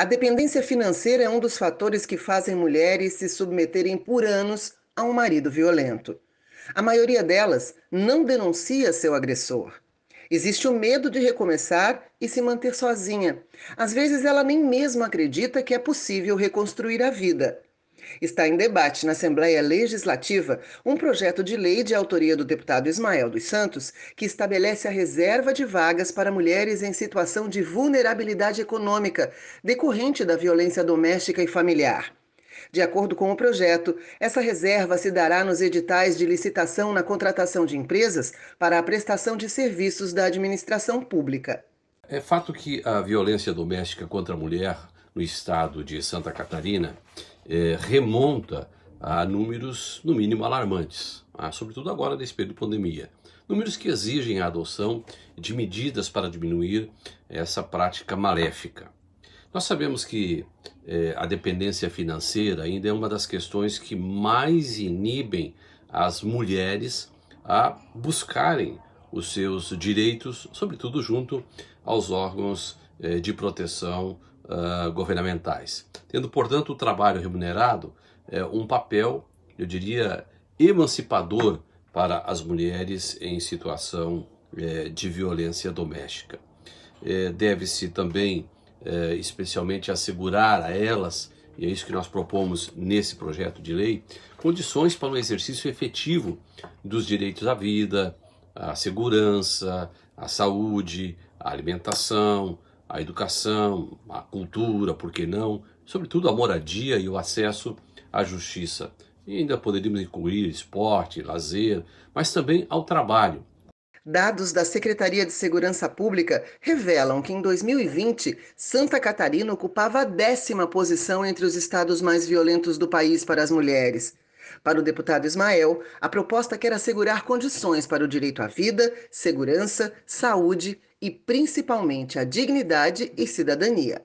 A dependência financeira é um dos fatores que fazem mulheres se submeterem por anos a um marido violento. A maioria delas não denuncia seu agressor. Existe o medo de recomeçar e se manter sozinha. Às vezes ela nem mesmo acredita que é possível reconstruir a vida. Está em debate na Assembleia Legislativa um projeto de lei de autoria do deputado Ismael dos Santos que estabelece a reserva de vagas para mulheres em situação de vulnerabilidade econômica decorrente da violência doméstica e familiar. De acordo com o projeto, essa reserva se dará nos editais de licitação na contratação de empresas para a prestação de serviços da administração pública. É fato que a violência doméstica contra a mulher no estado de Santa Catarina é, remonta a números, no mínimo, alarmantes, ah, sobretudo agora nesse período de pandemia. Números que exigem a adoção de medidas para diminuir essa prática maléfica. Nós sabemos que é, a dependência financeira ainda é uma das questões que mais inibem as mulheres a buscarem os seus direitos, sobretudo junto aos órgãos é, de proteção uh, governamentais, tendo, portanto, o trabalho remunerado é, um papel, eu diria, emancipador para as mulheres em situação é, de violência doméstica. É, Deve-se também, é, especialmente, assegurar a elas, e é isso que nós propomos nesse projeto de lei, condições para o um exercício efetivo dos direitos à vida, à segurança, à saúde, à alimentação, a educação, a cultura, por que não, sobretudo a moradia e o acesso à justiça. E ainda poderíamos incluir esporte, lazer, mas também ao trabalho. Dados da Secretaria de Segurança Pública revelam que em 2020, Santa Catarina ocupava a décima posição entre os estados mais violentos do país para as mulheres. Para o deputado Ismael, a proposta quer assegurar condições para o direito à vida, segurança, saúde e principalmente a dignidade e cidadania.